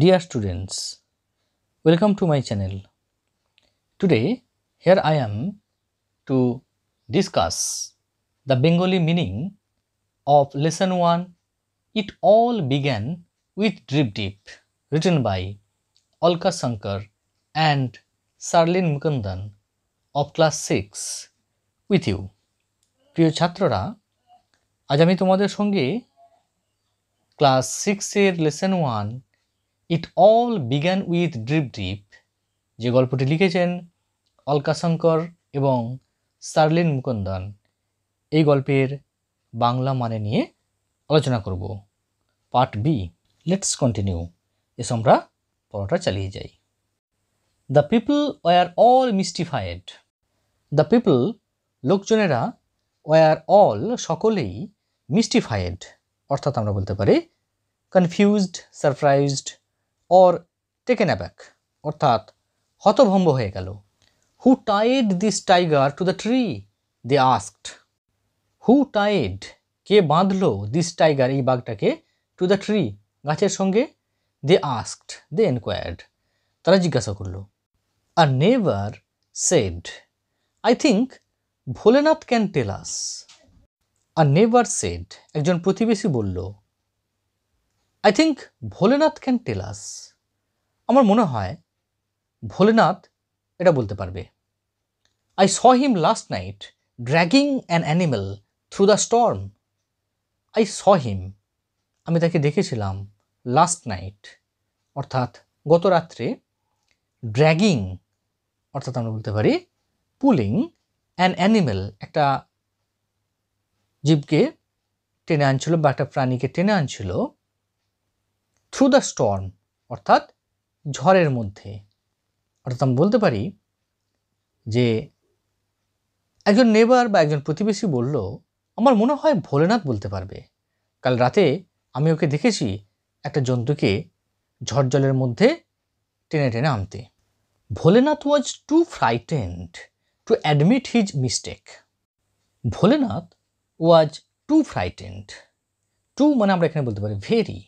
Dear students, welcome to my channel. Today, here I am to discuss the Bengali meaning of lesson 1 It All Began with Drip Deep, written by Alka Sankar and Sharlin Mukundan of class six with you. প্রিয় ছাত্ররা আজ আমি তোমাদের সঙ্গে class সিক্সের lesson one it all began with drip drip যে গল্পটি লিখেছেন অলকাশঙ্কর এবং সার্লিন মুকুন্দন এই গল্পের বাংলা মানে নিয়ে আলোচনা করব part B let's continue as আমরা পড়াটা চালিয়ে যাই the people were all mystified the people লোকজনেরা ওয়ার অল সকলেই মিস্টিফাইড অর্থাৎ আমরা বলতে পারি confused surprised or taken aback অর্থাৎ হতভম্ব হয়ে গেল who tied this tiger to the tree they asked who tied কে বাঁধলো দিস টাইগার এই বাঘটাকে টু দ্য ট্রি গাছের সঙ্গে দে আস্কড দে এনকোয়ার্ড তারা জিজ্ঞাসা করলো আর neighbour said I think Bholenath can tell us আর নেভার সেড একজন প্রতিবেশী বলল I think Bholenath can tell us আমার মনে হয় ভোলেনাথ এটা বলতে পারবে I saw him last night dragging an animal through the storm I saw him আমি তাকে দেখেছিলাম লাস্ট নাইট অর্থাৎ গত রাত্রে ড্র্যাগিং অর্থাৎ আমরা বলতে পারি পুলিং অ্যান অ্যানিমেল একটা জীবকে টেনে আনছিল বা একটা প্রাণীকে টেনে আনছিল থ্রু দ্য স্টর্ম অর্থাৎ ঝড়ের মধ্যে অর্থাৎ আমি বলতে পারি যে একজন নেবার বা একজন প্রতিবেশী বলল আমার মনে হয় ভোলেনাথ বলতে পারবে কাল রাতে আমি ওকে দেখেছি একটা জন্তুকে ঝড় জলের মধ্যে টেনে টেনে আনতে Bholenath was too frightened to admit his mistake Bholenath was too frightened to মানে আমরা এখানে বলতে পারি very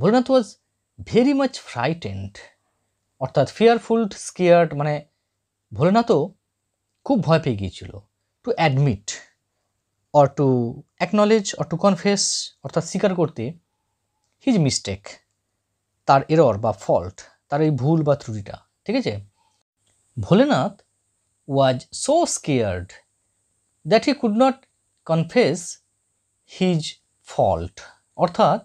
Bholenath was very much frightened অর্থাৎ ফিয়ারফুলড স্কেয়ার্ড মানে ভোলেনাথও খুব ভয় পেয়ে গিয়েছিল to admit or to acknowledge or to confess অর্থাৎ স্বীকার করতে হিজ মিস্টেক তার এরর বা ফল্ট তার এই ভুল বা ত্রুটিটা ঠিক আছে Bholenath was so scared that he could not confess his fault অর্থাৎ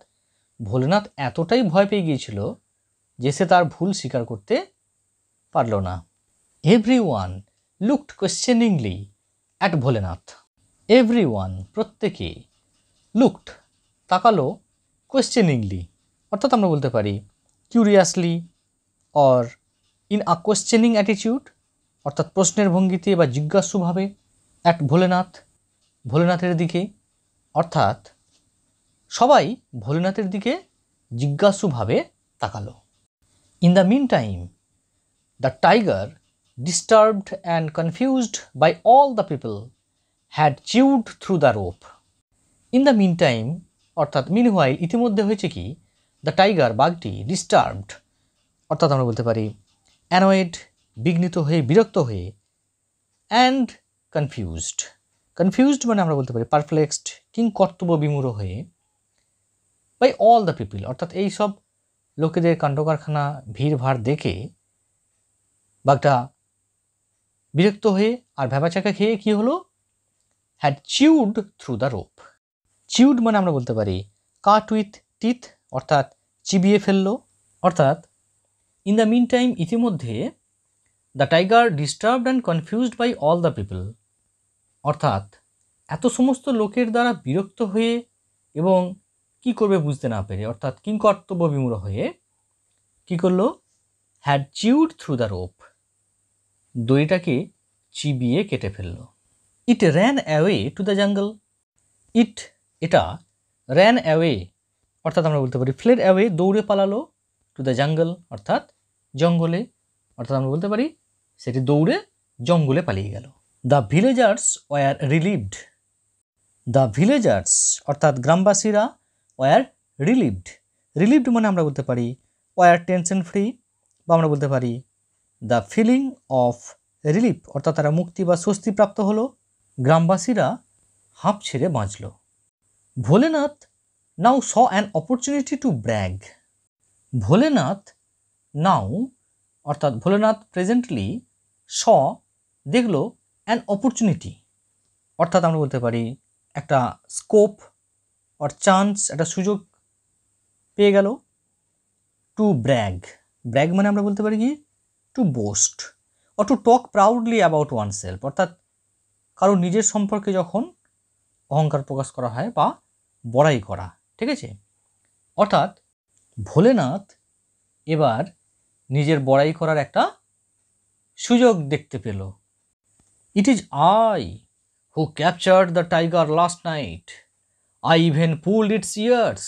ভোলেনাথ এতটাই ভয় পেয়ে গিয়েছিল যে সে তার ভুল স্বীকার করতে পারল না everyone looked questioningly at Bholenath everyone প্রত্যেকে লুকড তাকালো কোয়েশ্চেনিংলি অর্থাৎ আমরা বলতে পারি curiously or in a questioning attitude অর্থাৎ প্রশ্নের ভঙ্গিতে বা জিজ্ঞাসুভাবে অ্যাট ভোলেনাথ ভোলেনাথের দিকে অর্থাৎ সবাই ভোলেনাথের দিকে জিজ্ঞাসুভাবে তাকালো in the meantime the tiger disturbed and confused by all the people had chewed through the rope in the meantime অর্থাৎ হোয়াইল ইতিমধ্যে হয়েছে কি দ্য টাইগার বাঘটি ডিস্টার্বড অর্থাৎ আমরা বলতে পারি অ্যানয়েড বিঘ্নিত হয়ে বিরক্ত হয়ে অ্যান্ড কনফিউজড কনফিউজড মানে আমরা বলতে পারি পারফ্লেক্সড কিং কর্তব্য বিমূঢ় হয়ে বাই অল দ্য পিপিল অর্থাৎ এইসব সব লোকেদের কাণ্ডকারখানা ভিড়ভাড় দেখে বাঘটা বিরক্ত হয়ে আর ভ্যাবাচাকা খেয়ে কি হলো had chewed through the rope chewed মানে আমরা বলতে পারি কাট উইথ টিথ অর্থাৎ চিবিয়ে ফেললো অর্থাৎ ইন দ্য মিন টাইম ইতিমধ্যে the tiger disturbed and confused by all the people অর্থাৎ এত সমস্ত লোকের দ্বারা বিরক্ত হয়ে এবং কি করবে বুঝতে না পেরে অর্থাৎ কিংকর্তব্য বিমূঢ় হয়ে কি করলো had chewed through the rope দড়িটাকে চিবিয়ে কেটে ফেললো it ran away to the jungle it এটা র্যান অ্যাওয়ে অর্থাৎ আমরা বলতে পারি ফ্লেড অ্যাওয়ে দৌড়ে পালালো টু দ্য জঙ্গল অর্থাৎ জঙ্গলে অর্থাৎ আমরা বলতে পারি সেটি দৌড়ে জঙ্গলে পালিয়ে গেল the villagers were relieved the villagers অর্থাৎ গ্রামবাসীরা ওয়ার রিলিভড রিলিভড মানে আমরা বলতে পারি ওয়ার টেনশন ফ্রি বা আমরা বলতে পারি দ্য ফিলিং অফ রিলিফ অর্থাৎ তারা মুক্তি বা স্বস্তিপ্রাপ্ত হলো গ্রামবাসীরা হাঁপ ছেড়ে বাঁচল Bholenath now saw an opportunity to brag Bholenath now অর্থাৎ ভোলেনাথ প্রেজেন্টলি স দেখল অ্যান অপরচুনিটি অর্থাৎ আমরা বলতে পারি একটা স্কোপ অর চান্স একটা সুযোগ পেয়ে গেল টু ব্র্যাগ ব্র্যাগ মানে আমরা বলতে পারি কি to boast or to talk proudly about oneself অর্থাৎ কারো নিজের সম্পর্কে যখন অহংকার প্রকাশ করা হয় বা বড়াই করা ঠিক আছে অর্থাৎ ভোলেনাথ এবার নিজের বড়াই করার একটা সুযোগ দেখতে পেল it is I who capture the tiger last night I even pull its ears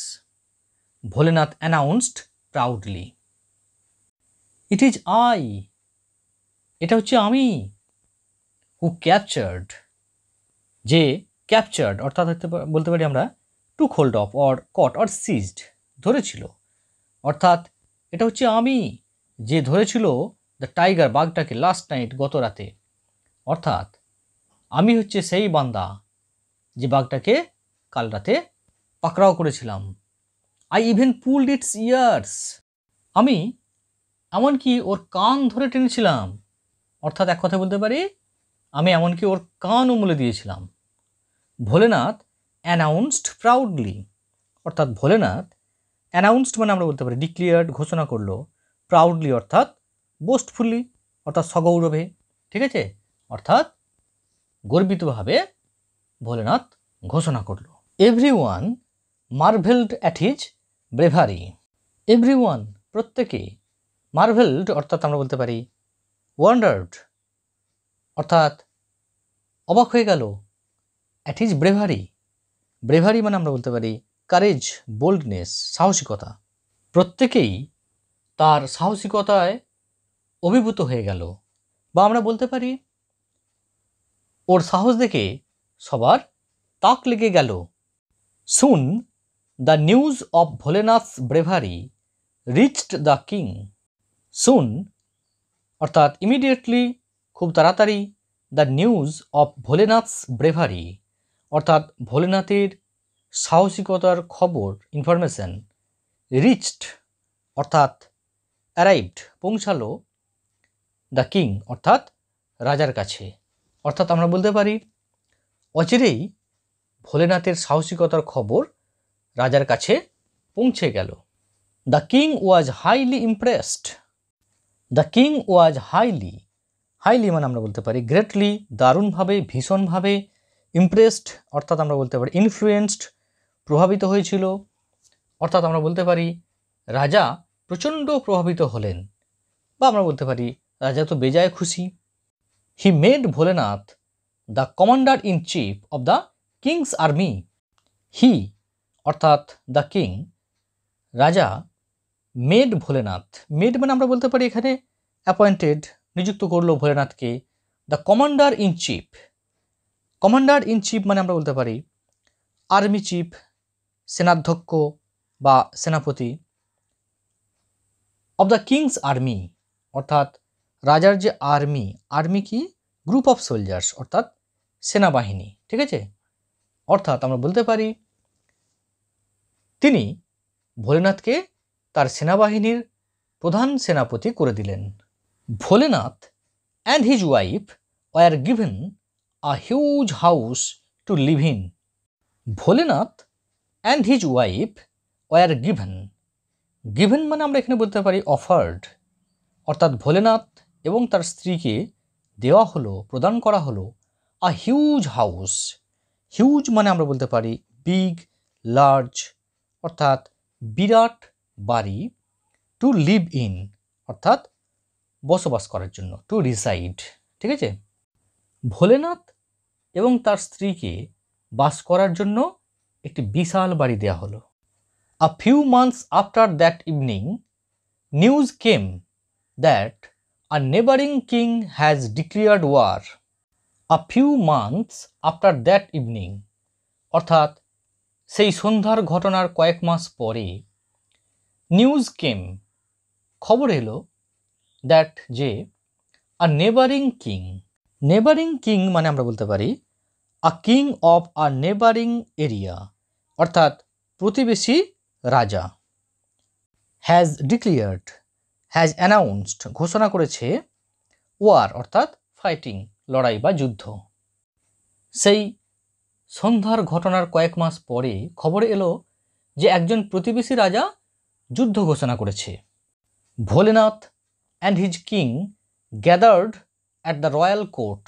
Bholenath announced proudly it is I এটা হচ্ছে আমি হু ক্যাপচার্ড যে ক্যাপচার্ড অর্থাৎ বলতে পারি আমরা took hold of or caught or seized ধরেছিল অর্থাৎ এটা হচ্ছে আমি যে ধরেছিল দ্য টাইগার বাঘটাকে লাস্ট নাইট গত রাতে অর্থাৎ আমি হচ্ছে সেই বান্দা যে বাঘটাকে কাল রাতে পাকড়াও করেছিলাম I even pulled its ears আমি এমনকি ওর কান ধরে টেনেছিলাম অর্থাৎ এক কথা বলতে পারি আমি এমনকি ওর কান উমলে দিয়েছিলাম ভোলেনাথ অ্যানাউন্সড প্রাউডলি অর্থাৎ ভোলেনাথ অ্যানাউন্সড মানে আমরা বলতে পারি ডিক্লিয়ার্ড ঘোষণা করলো প্রাউডলি অর্থাৎ বোস্টফুলি অর্থাৎ সগৌরবে ঠিক আছে অর্থাৎ গর্বিতভাবে ভোলেনাথ ঘোষণা করল everyone marvelled at his bravery everyone প্রত্যেকে মার্ভেলড অর্থাৎ আমরা বলতে পারি ওয়ান্ডার্ড অর্থাৎ অবাক হয়ে গেল অ্যাট হিজ ব্রেভারি ব্রেভারি মানে আমরা বলতে পারি কারেজ বোল্ডনেস সাহসিকতা প্রত্যেকেই তার সাহসিকতায় অভিভূত হয়ে গেল বা আমরা বলতে পারি ওর সাহস দেখে সবার তাক লেগে গেল Soon, the news of Bholenath bravery reached the king Soon, অর্থাৎ ইমিডিয়েটলি খুব তাড়াতাড়ি the news of Bholenath bravery অর্থাৎ ভোলেনাথের সাহসিকতার খবর ইনফরমেশন রিচড অর্থাৎ অ্যারাইভড পৌঁছালো দ্য কিং অর্থাৎ রাজার কাছে অর্থাৎ আমরা বলতে পারি অচিরেই ভোলেনাথের সাহসিকতার খবর রাজার কাছে পৌঁছে গেল the king was highly impressed the king was highly highly মানে আমরা বলতে পারি গ্রেটলি দারুণভাবে ভীষণভাবে ইমপ্রেসড অর্থাৎ আমরা বলতে পারি ইনফ্লুয়েন্সড প্রভাবিত হয়েছিল অর্থাৎ আমরা বলতে পারি রাজা প্রচণ্ড প্রভাবিত হলেন বা আমরা বলতে পারি রাজা তো বেজায় খুশি he made Bholenath the commander in chief of the king's army he অর্থাৎ দ্য কিং রাজা মেড ভোলেনাথ মেড মানে আমরা বলতে পারি এখানে অ্যাপয়েন্টেড নিযুক্ত করলো ভোলেনাথকে the commander in chief commander in chief মানে আমরা বলতে পারি আর্মি চিফ সেনাধ্যক্ষ বা সেনাপতি অব দ্য কিংস আর্মি অর্থাৎ রাজার যে আর্মি আর্মি কি গ্রুপ অফ সোলজার্স অর্থাৎ সেনাবাহিনী ঠিক আছে অর্থাৎ আমরা বলতে পারি তিনি ভোলেনাথকে তার সেনাবাহিনীর প্রধান সেনাপতি করে দিলেন Bholenath and his wife were given a huge house to live in Bholenath and his wife were given given মানে আমরা এখানে বলতে পারি অফার্ড অর্থাৎ ভোলেনাথ এবং তার স্ত্রীকে দেওয়া হলো প্রদান করা হলো আ হিউজ হাউস হিউজ মানে আমরা বলতে পারি বিগ লার্জ অর্থাৎ বিরাট বাড়ি টু লিভ ইন অর্থাৎ বসবাস করার জন্য টু রিসাইড ঠিক আছে ভোলেনাথ এবং তার স্ত্রীকে বাস করার জন্য একটি বিশাল বাড়ি দেওয়া হলো a few months after that evening news came that a neighbouring king has declared war a few months after that evening অর্থাৎ সেই সন্ধ্যার ঘটনার কয়েক মাস পরে নিউজ কেম খবর এলো দ্যাট যে a neighbouring king neighbouring king মানে আমরা বলতে পারি a king of a neighbouring area অর্থাৎ প্রতিবেশী রাজা হ্যাজ ডিক্লিয়ার্ড হ্যাজ অ্যানাউন্সড ঘোষণা করেছে ওয়ার অর্থাৎ ফাইটিং লড়াই বা যুদ্ধ সেই সন্ধ্যার ঘটনার কয়েক মাস পরে খবর এলো যে একজন প্রতিবেশী রাজা যুদ্ধ ঘোষণা করেছে Bholenath and his king gathered at the royal court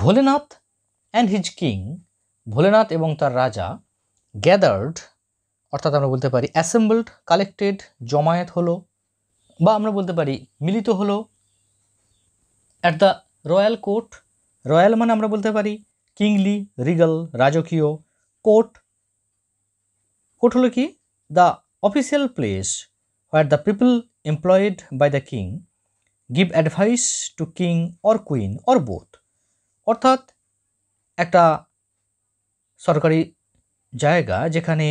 Bholenath and his king Bholenath এবং তার রাজা গ্যাদার্ড অর্থাৎ আমরা বলতে পারি অ্যাসেম্বলড কালেক্টেড জমায়েত হলো বা আমরা বলতে পারি মিলিত হলো at the royal court royal মানে আমরা বলতে পারি কিংলি রিগল রাজকীয় কোর্ট কোর্ট হলো কি the official place where the people employed by the king give advice to king or queen or both অর্থাৎ একটা সরকারি জায়গা যেখানে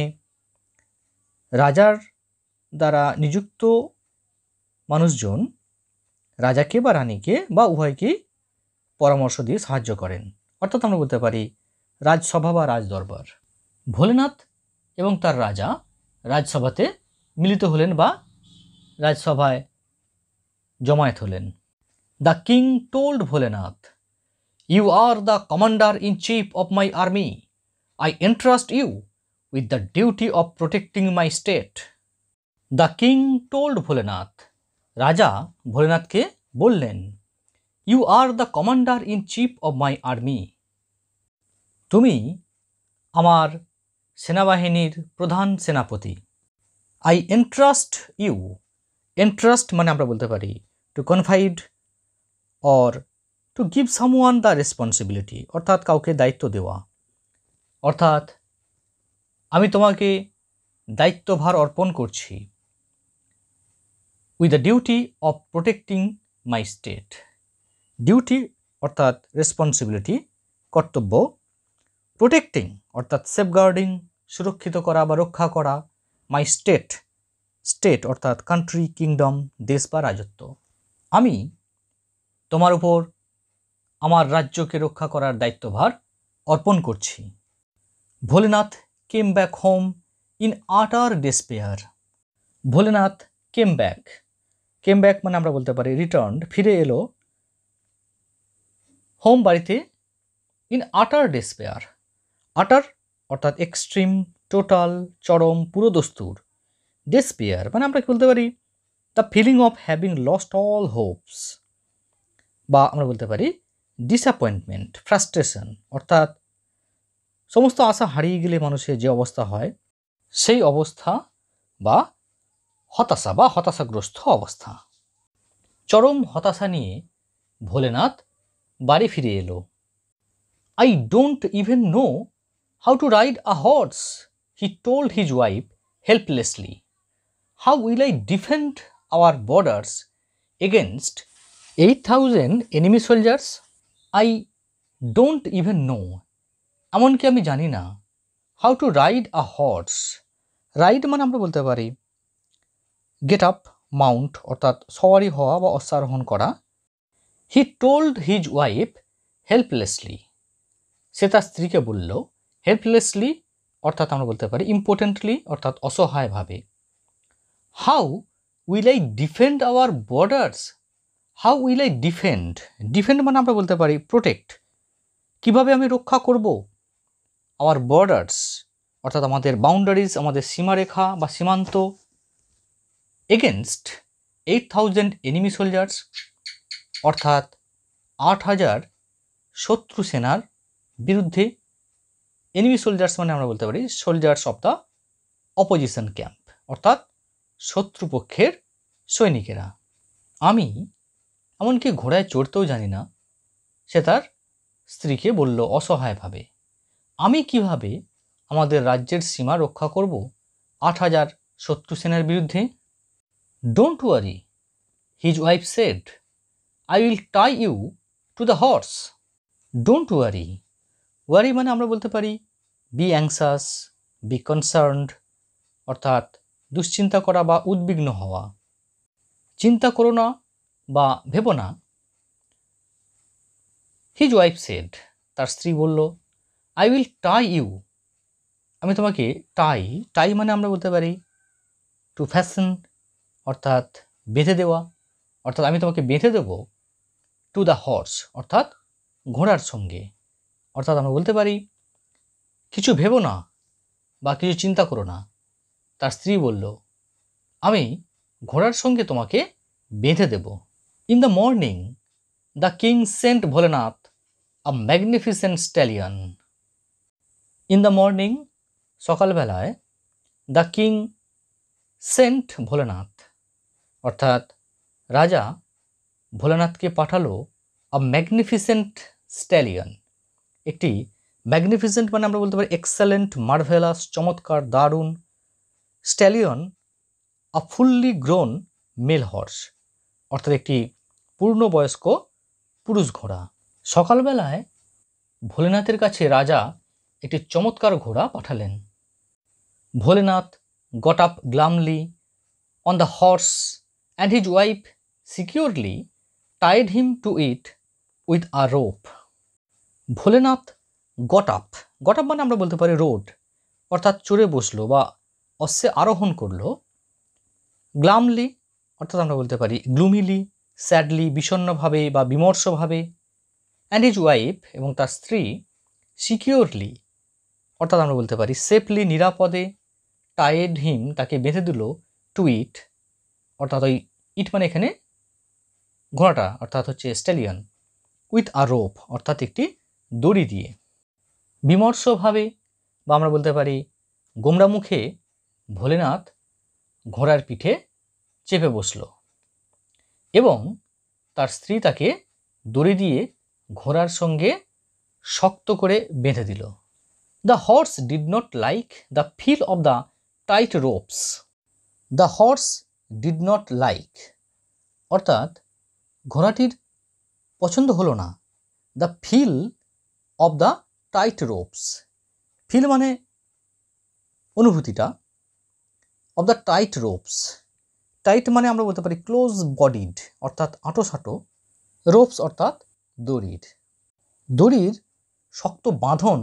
রাজার দ্বারা নিযুক্ত মানুষজন রাজাকে বা রানীকে বা উভয়কেই পরামর্শ দিয়ে সাহায্য করেন অর্থাৎ আমরা বলতে পারি রাজসভা বা রাজদরবার ভোলেনাথ এবং তার রাজা রাজসভাতে মিলিত হলেন বা রাজসভায় জমায়েত হলেন the king told Bholenath you are the commander in chief of my army I entrust you with the duty of protecting my state the king told Bholenath রাজা ভোলেনাথকে বললেন you are the commander in chief of my army তুমি আমার সেনাবাহিনীর প্রধান সেনাপতি I entrust you entrust মানে আমরা বলতে পারি to confide or to give one the responsibility অর্থাৎ কাউকে দায়িত্ব দেওয়া অর্থাৎ আমি তোমাকে দায়িত্বভার অর্পণ করছি with the duty of protecting my state duty অর্থাৎ রেসপন্সিবিলিটি কর্তব্য প্রোটেক্টিং অর্থাৎ সেফগার্ডিং সুরক্ষিত করা বা রক্ষা করা মাই স্টেট স্টেট অর্থাৎ কান্ট্রি কিংডম দেশ বা রাজত্ব আমি তোমার উপর আমার রাজ্যকে রক্ষা করার দায়িত্বভার অর্পণ করছি Bholenath came back home in utter despair Bholenath came back came back মানে আমরা বলতে পারি রিটার্ন ফিরে এলো হোম বাড়িতে ইন আটার ডেসপেয়ার আটার অর্থাৎ এক্সট্রিম টোটাল চরম পুরো দস্তুর ডেসপেয়ার মানে আমরা কি বলতে পারি the feeling of having lost all hopes বা আমরা বলতে পারি ডিসঅ্যাপয়েন্টমেন্ট ফ্রাস্ট্রেশন অর্থাৎ সমস্ত আশা হারিয়ে গেলে মানুষের যে অবস্থা হয় সেই অবস্থা বা হতাশা বা হতাশাগ্রস্ত অবস্থা চরম হতাশা নিয়ে ভোলেনাথ বাড়ি ফিরে এলো I don't even know how to ride a horse he told his wife helplessly how will I defend our borders against eight thousand enemy soldiers I don't even know এমনকি আমি জানি না how to ride a horse ride মানে আমরা বলতে পারি get up Mount অর্থাৎ সওয়ারি হওয়া বা অশ্বারোহণ করা he told his wife helplessly সে তার স্ত্রীকে বলল হেল্পলেসলি অর্থাৎ আমরা বলতে পারি ইম্পর্টেন্টলি অর্থাৎ অসহায়ভাবে how will I defend our borders how will I defend defend মানে আমরা বলতে পারি প্রোটেক্ট কিভাবে আমি রক্ষা করব আওয়ার বর্ডার্স অর্থাৎ আমাদের বাউন্ডারিজ আমাদের সীমারেখা বা সীমান্ত against eight thousand enemy soldiers অর্থাৎ আট হাজার শত্রু সেনার বিরুদ্ধে এনিমি সোলজার্স মানে আমরা বলতে পারি soldiers of the opposition camp অর্থাৎ শত্রুপক্ষের সৈনিকেরা আমি এমনকি ঘোড়ায় চড়তেও জানি না সে তার স্ত্রীকে বলল অসহায়ভাবে আমি কিভাবে আমাদের রাজ্যের সীমা রক্ষা করব আট হাজার শত্রু সেনার বিরুদ্ধে don't worry his wife said I will tie you to the horse don't worry worry মানে আমরা বলতে পারি বি অ্যাংসাস বি কনসার্নড অর্থাৎ দুশ্চিন্তা করা বা উদ্বিগ্ন হওয়া চিন্তা করো না বা ভেবো না হিজ ওয়াইফ সেড তার স্ত্রী বলল আই উইল টাই ইউ আমি তোমাকে টাই টাই মানে আমরা বলতে পারি টু ফ্যাশন অর্থাৎ বেঁধে দেওয়া অর্থাৎ আমি তোমাকে বেঁধে দেবো টু দ্য হর্স অর্থাৎ ঘোড়ার সঙ্গে অর্থাৎ আমরা বলতে পারি কিছু ভেবো না বা কিছু চিন্তা করো না তার স্ত্রী বলল আমি ঘোড়ার সঙ্গে তোমাকে বেঁধে দেব in the morning the king sent Bholenath a magnificent stallion in the morning সকালবেলায় দ্য কিং সেন্ট ভোলেনাথ অর্থাৎ রাজা ভোলানাথকে পাঠালো আ ম্যাগনিফিসেন্ট স্ট্যালিয়ন একটি ম্যাগনিফিসেন্ট মানে আমরা বলতে পারি এক্সেলেন্ট মার্ভেলাস চমৎকার দারুণ stallion a fully grown male horse অর্থাৎ একটি পূর্ণবয়স্ক পুরুষ ঘোড়া সকালবেলায় ভোলেনাথের কাছে রাজা একটি চমৎকার ঘোড়া পাঠালেন Bholenath got up glumly on the horse and his wife securely tied him to it with a rope Bholenath got up got up মানে আমরা বলতে পারি রোড অর্থাৎ চড়ে বসলো বা অশ্বে আরোহণ করলো গ্লামলি অর্থাৎ আমরা বলতে পারি গ্লুমিলি স্যাডলি বিষণ্নভাবে বা বিমর্ষভাবে অ্যান্ড ইজ ওয়াইফ এবং তার স্ত্রী সিকিওরলি অর্থাৎ আমরা বলতে পারি সেফলি নিরাপদে টায়েড হিম তাকে বেঁধে দিল টু ইট অর্থাৎ ওই ইট মানে এখানে ঘোড়াটা অর্থাৎ হচ্ছে স্ট্যালিয়ন উইথ আ রোপ অর্থাৎ একটি দড়ি দিয়ে বিমর্ষভাবে বা আমরা বলতে পারি গোমরা মুখে ভোলেনাথ ঘোড়ার পিঠে চেপে বসল এবং তার স্ত্রী তাকে দড়ি দিয়ে ঘোড়ার সঙ্গে শক্ত করে বেঁধে দিল the horse did not like the feel of the tight ropes the horse did not like অর্থাৎ ঘোড়াটির পছন্দ হলো না the feel of the tight ropes feel মানে অনুভূতিটা of the tight ropes tight মানে আমরা বলতে পারি ক্লোজ বডিড অর্থাৎ আঁটোসাঁটো রোপস অর্থাৎ দড়ির দড়ির শক্ত বাঁধন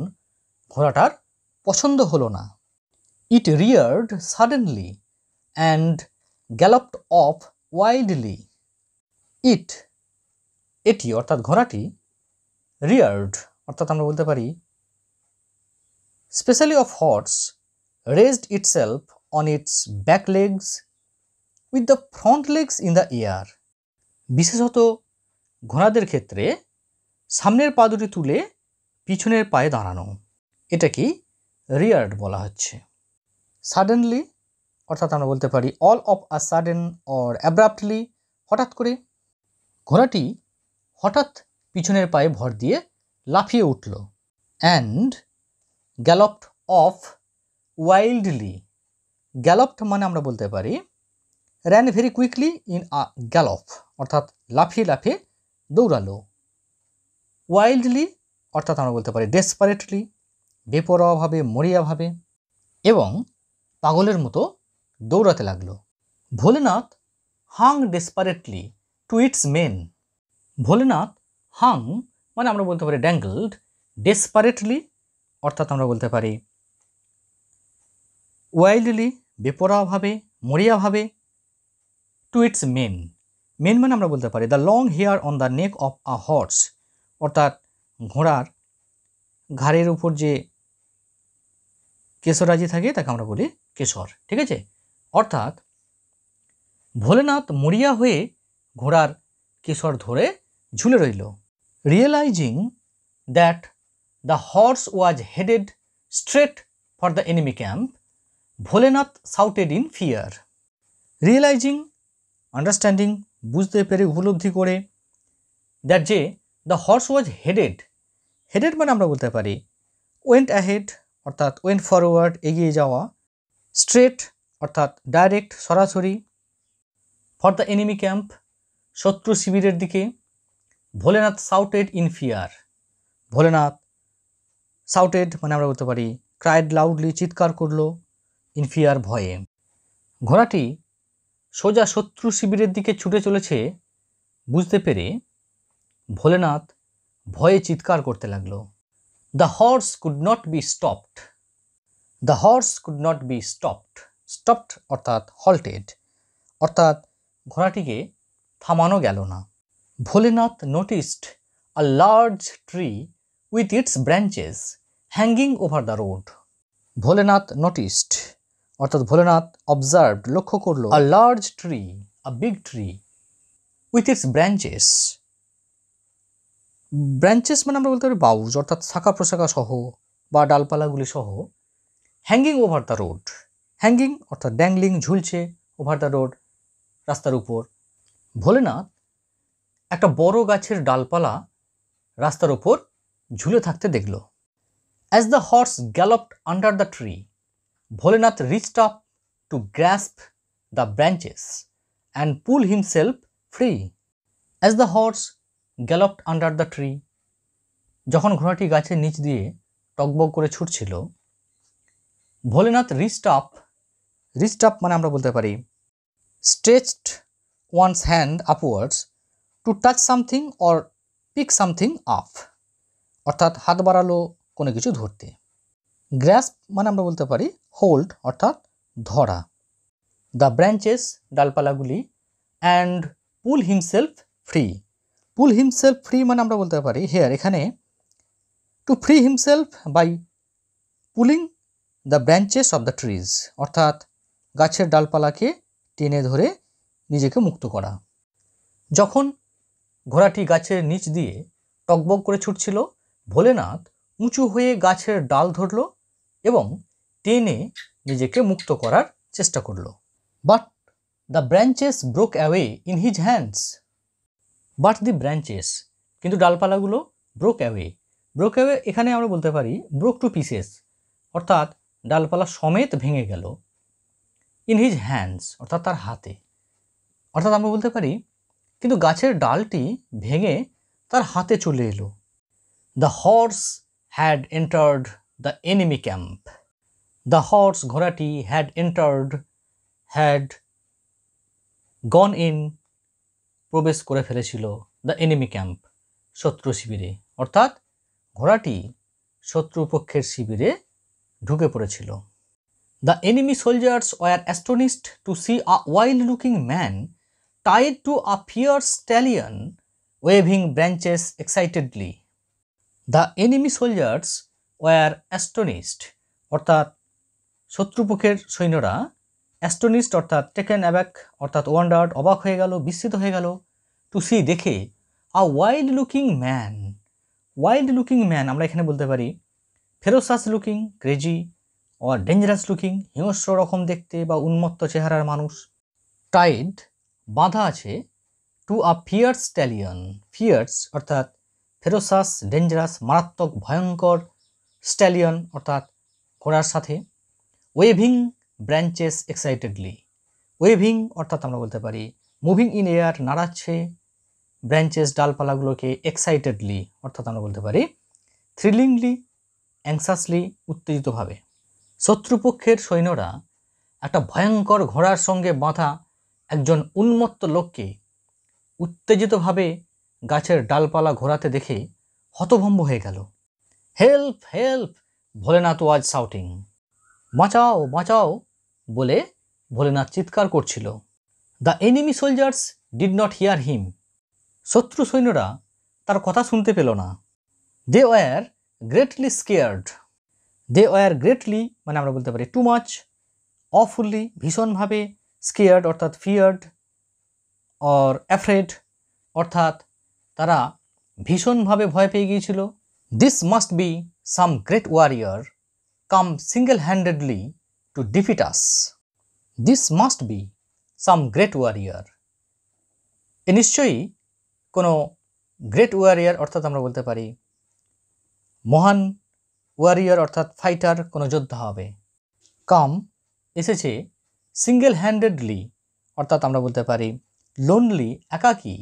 ঘোড়াটার পছন্দ হলো না it reared suddenly and galloped off wildly it এটি অর্থাৎ ঘোড়াটি রিয়ার্ড অর্থাৎ আমরা বলতে পারি specially of horse raised itself on its back legs with the front legs in the air বিশেষত ঘোড়াদের ক্ষেত্রে সামনের পা দুটি তুলে পিছনের পায়ে দাঁড়ানো এটাকেই রিয়ার্ড বলা হচ্ছে সাডেনলি অর্থাৎ আমরা বলতে পারি all of a sudden or abruptly হঠাৎ করে ঘোড়াটি হঠাৎ পিছনের পায়ে ভর দিয়ে লাফিয়ে উঠল and galloped off wildly galloped মানে আমরা বলতে পারি ran very quickly in a gallop অর্থাৎ লাফিয়ে লাফিয়ে দৌড়ালো ওয়াইল্ডলি অর্থাৎ আমরা বলতে পারি ডেসপারেটলি বেপরোয়াভাবে মরিয়াভাবে এবং পাগলের মতো দৌড়াতে লাগলো Bholenath hung desperately to its mane Bholenath hung মানে আমরা বলতে পারি ড্যাঙ্গলড ডেসপারেটলি অর্থাৎ আমরা বলতে পারি ওয়াইল্ডলি বেপরাভাবে মরিয়াভাবে টু ইটস মেন মেন মানে আমরা বলতে পারি the long hair on the neck of a horse অর্থাৎ ঘোড়ার ঘাড়ের উপর যে কেশরাজি থাকে তাকে আমরা বলি কেশর ঠিক আছে অর্থাৎ ভোলেনাথ মরিয়া হয়ে ঘোড়ার কেশর ধরে ঝুলে রইল realising that the horse was headed straight for the enemy camp Bholenath shouted in fear realising understanding বুঝতে পেরে উপলব্ধি করে দ্যাট যে the horse was headed headed মানে আমরা বলতে পারি ওয়েন্ট অ্যাহেড অর্থাৎ ওয়েন্ট ফরওয়ার্ড এগিয়ে যাওয়া স্ট্রেট অর্থাৎ ডাইরেক্ট সরাসরি ফর দ্য এনিমি ক্যাম্প শত্রু শিবিরের দিকে Bholenath shouted in fear Bholenath shouted মানে আমরা বলতে পারি ক্রাইড লাউডলি চিৎকার করল ইন ফিয়ার ভয়ে ঘোড়াটি সোজা শত্রু শিবিরের দিকে ছুটে চলেছে বুঝতে পেরে ভোলেনাথ ভয়ে চিৎকার করতে লাগলো the horse could not be stopped the horse could not be stopped stopped অর্থাৎ হল্টেড অর্থাৎ ঘোড়াটিকে থামানো গেল না Bholenath noticed a large tree with its branches hanging over the road Bholenath noticed অর্থাৎ ভোলেনাথ অবজার্ভড লক্ষ্য করল a large tree a big tree with its branches branches মানে আমরা বলতে পারি বাউজ অর্থাৎ শাখা প্রশাখা সহ বা ডালপালাগুলি সহ hanging over the road hanging অর্থাৎ ড্যাংলিং ঝুলছে ওভার দ্য রোড রাস্তার উপর ভোলেনাথ একটা বড় গাছের ডালপালা রাস্তার ওপর ঝুলে থাকতে দেখল as the horse galloped under the tree Bholenath reached up to grasp the branches and pull himself free as the horse galloped under the tree যখন ঘোড়াটি গাছের নিচ দিয়ে টকবক করে ছুটছিল Bholenath reached up reached up মানে আমরা বলতে পারি stretched one's hand upwards to touch something or pick something up অর্থাৎ হাত বাড়ালো কোনো কিছু ধরতে গ্র্যাস্প মানে আমরা বলতে পারি হোল্ড অর্থাৎ ধরা দ্য ব্রাঞ্চেস ডালপালাগুলি and pull himself free pull himself free মানে আমরা বলতে পারি হেয়ার এখানে to free himself by pulling the branches of the trees অর্থাৎ গাছের ডালপালাকে টেনে ধরে নিজেকে মুক্ত করা যখন ঘোড়াটি গাছের নিচ দিয়ে টকবক করে ছুটছিল ভোলেনাথ উঁচু হয়ে গাছের ডাল ধরল এবং টেনে নিজেকে মুক্ত করার চেষ্টা করল but the branches broke away in his hands but the branches কিন্তু ডালপালাগুলো ব্রোক অ্যাওয়ে ব্রোক অ্যাওয়ে এখানে আমরা বলতে পারি ব্রোক টু পিসেস অর্থাৎ ডালপালা সমেত ভেঙে গেল ইন হিজ হ্যান্ডস অর্থাৎ তার হাতে অর্থাৎ আমরা বলতে পারি কিন্তু গাছের ডালটি ভেঙে তার হাতে চলে এলো the horse had entered the enemy camp the horse ঘোড়াটি had entered had gone in প্রবেশ করে ফেলেছিল দ্য এনিমি ক্যাম্প শত্রু শিবিরে অর্থাৎ ঘোড়াটি শত্রুপক্ষের শিবিরে ঢুকে পড়েছিল the enemy soldiers were astonished to see a wild looking man tied to a fierce stallion, waving branches excitedly. The enemy soldiers were astonished, অর্থাৎ শত্রুপক্ষের সৈন্যরা অ্যাস্টোনিস্ট অর্থাৎ টেকেন অ্যাব্যাক অর্থাৎ ওয়ান্ডার্ড অবাক হয়ে গেল বিস্মিত হয়ে গেল টু সি দেখে a wild looking man wild looking man আমরা এখানে বলতে পারি ferocious looking crazy or dangerous looking হিংস্র রকম দেখতে বা উন্মত্ত চেহারার মানুষ টাইড বাঁধা আছে to a fierce stallion fierce অর্থাৎ ফেরোসাস ডেঞ্জারাস মারাত্মক ভয়ঙ্কর স্ট্যালিয়ন অর্থাৎ ঘোড়ার সাথে ওয়েভিং ব্রাঞ্চেস এক্সাইটেডলি ওয়েভিং অর্থাৎ আমরা বলতে পারি মুভিং ইন এয়ার নাড়াচ্ছে ব্রাঞ্চেস ডালপালাগুলোকে এক্সাইটেডলি অর্থাৎ আমরা বলতে পারি থ্রিলিংলি অ্যাংসাসলি উত্তেজিতভাবে শত্রুপক্ষের সৈন্যরা একটা ভয়ঙ্কর ঘোড়ার সঙ্গে বাঁধা একজন উন্মত্ত লোককে উত্তেজিতভাবে গাছের ডালপালা ঘোরাতে দেখে হতভম্ব হয়ে গেল help help Bholenath was shouting বাঁচাও বাঁচাও বলে ভোলেনাথ চিৎকার করছিল the enemy soldiers did not hear him শত্রু সৈন্যরা তার কথা শুনতে পেল না they were greatly scared they were greatly মানে আমরা বলতে পারি টু মাচ অফুল্লি ভীষণভাবে স্কেয়ার্ড অর্থাৎ ফিয়ার্ড অর অ্যাফ্রেড অর্থাৎ তারা ভীষণভাবে ভয় পেয়ে গিয়েছিল this must be some great warrior come single handedly to defeat us this must be some great warrior এ নিশ্চয়ই কোনো গ্রেট ওয়ারিয়ার অর্থাৎ আমরা বলতে পারি মহান ওয়ারিয়ার অর্থাৎ ফাইটার কোনো যোদ্ধা হবে কাম এসেছে সিঙ্গেল হ্যান্ডেডলি অর্থাৎ আমরা বলতে পারি লোনলি একাকী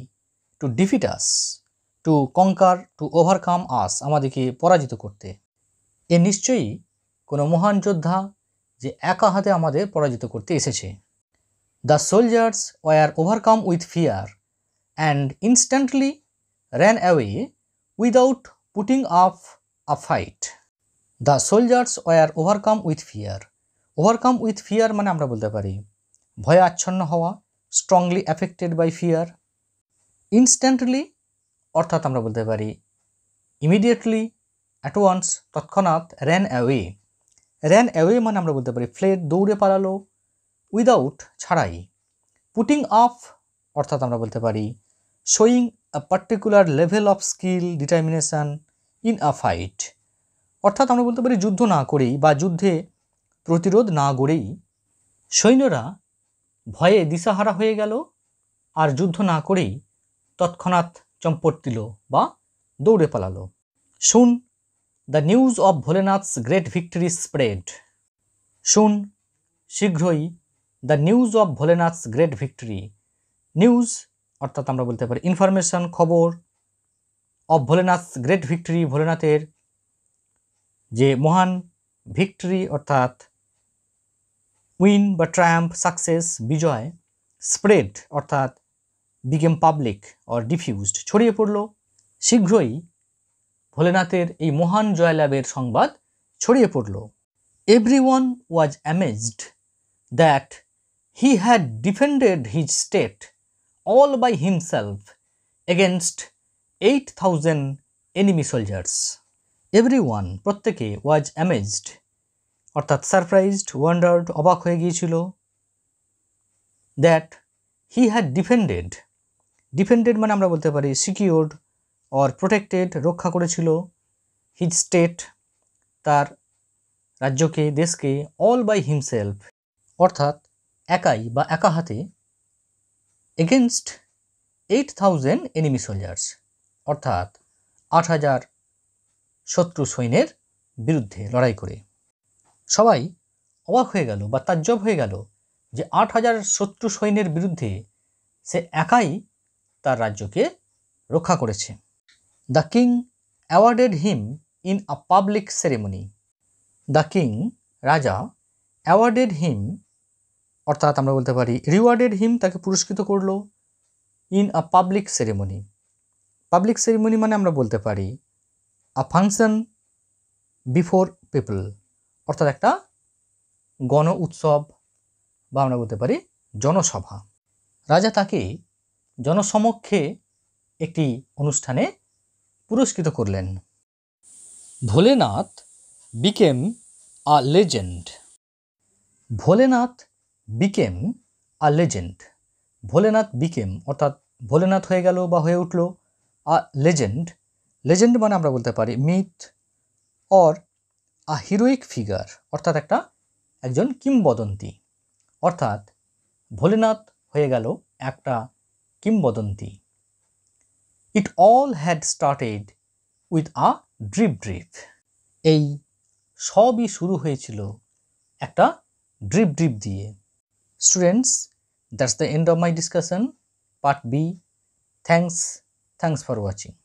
to defeat us to conquer to overcome us আমাদেরকে পরাজিত করতে এ নিশ্চয়ই কোনো মহান যোদ্ধা যে একা হাতে আমাদের পরাজিত করতে এসেছে the soldiers were overcome with fear and instantly ran away without putting up a fight the soldiers were overcome with fear overcome with fear মানে আমরা বলতে পারি ভয়ে আচ্ছন্ন হওয়া strongly affected by fear instantly অর্থাৎ আমরা বলতে পারি ইমিডিয়েটলি অ্যাট ওয়ান্স তৎক্ষণাৎ র্যান অ্যাওয়ে র্যান অ্যাওয়ে মানে আমরা বলতে পারি ফ্লেট দৌড়ে পালালো উইদাউট ছাড়াই পুটিং আপ অর্থাৎ আমরা বলতে পারি showing a particular level of skill determination in a fight অর্থাৎ আমরা বলতে পারি যুদ্ধ না করেই বা যুদ্ধে প্রতিরোধ না গড়েই সৈন্যরা ভয়ে দিশাহারা হয়ে গেল আর যুদ্ধ না করেই তৎক্ষণাৎ চম্পট দিল বা দৌড়ে পালালো soon the news of Bholenath's great victory spread soon শীঘ্রই the news of Bholenath's great victory news অর্থাৎ আমরা বলতে পারি ইনফরমেশন খবর অব ভোলেনাথস গ্রেট ভিক্টরি ভোলেনাথের যে মহান ভিক্টরি অর্থাৎ উইন বা ট্রাম্প সাকসেস বিজয় স্প্রেড অর্থাৎ বিকেম পাবলিক অর ডিফিউজড ছড়িয়ে পড়ল শীঘ্রই ভোলেনাথের এই মহান জয়লাভের সংবাদ ছড়িয়ে পড়ল everyone was amazed that he had defended his state all by himself against eight thousand enemy soldiers everyone প্রত্যেকে ওয়াজ অ্যামেজড অর্থাৎ সারপ্রাইজড ওয়ান্ডার্ড অবাক হয়ে গিয়েছিল that he had defended defended মানে আমরা বলতে পারি সিকিওর্ড অর প্রোটেক্টেড রক্ষা করেছিল হিজ স্টেট তার রাজ্যকে দেশকে অল বাই হিমসেলফ অর্থাৎ একাই বা একা হাতে against eight thousand enemy soldiers অর্থাৎ আট হাজার শত্রু সৈন্যের বিরুদ্ধে লড়াই করে সবাই অবাক হয়ে গেল বা তাজ্জব হয়ে গেল যে আট হাজার শত্রু সৈন্যের বিরুদ্ধে সে একাই তার রাজ্যকে রক্ষা করেছে the king awarded him in a public ceremony the king রাজা অ্যাওয়ার্ডেড হিম অর্থাৎ আমরা বলতে পারি রিওয়ার্ডেড হিম তাকে পুরস্কৃত করলো in a public ceremony public ceremony মানে আমরা বলতে পারি আ ফাংশন বিফোর পিপল অর্থাৎ একটা গণ উৎসব বা আমরা বলতে পারি জনসভা রাজা তাকে জনসমক্ষে একটি অনুষ্ঠানে পুরস্কৃত করলেন Bholenath became a legend Bholenath became a legend Bholenath became অর্থাৎ ভোলেনাথ হয়ে গেল বা হয়ে উঠল আ লেজেন্ড লেজেন্ড মানে আমরা বলতে পারি myth or a heroic figure অর্থাৎ একটা একজন কিংবদন্তি অর্থাৎ ভোলেনাথ হয়ে গেল একটা কিংবদন্তি it all had started with a drip drip এই সবই শুরু হয়েছিল একটা ড্রিপ ড্রিপ দিয়ে students that's the end of my discussion part B thanks thanks for watching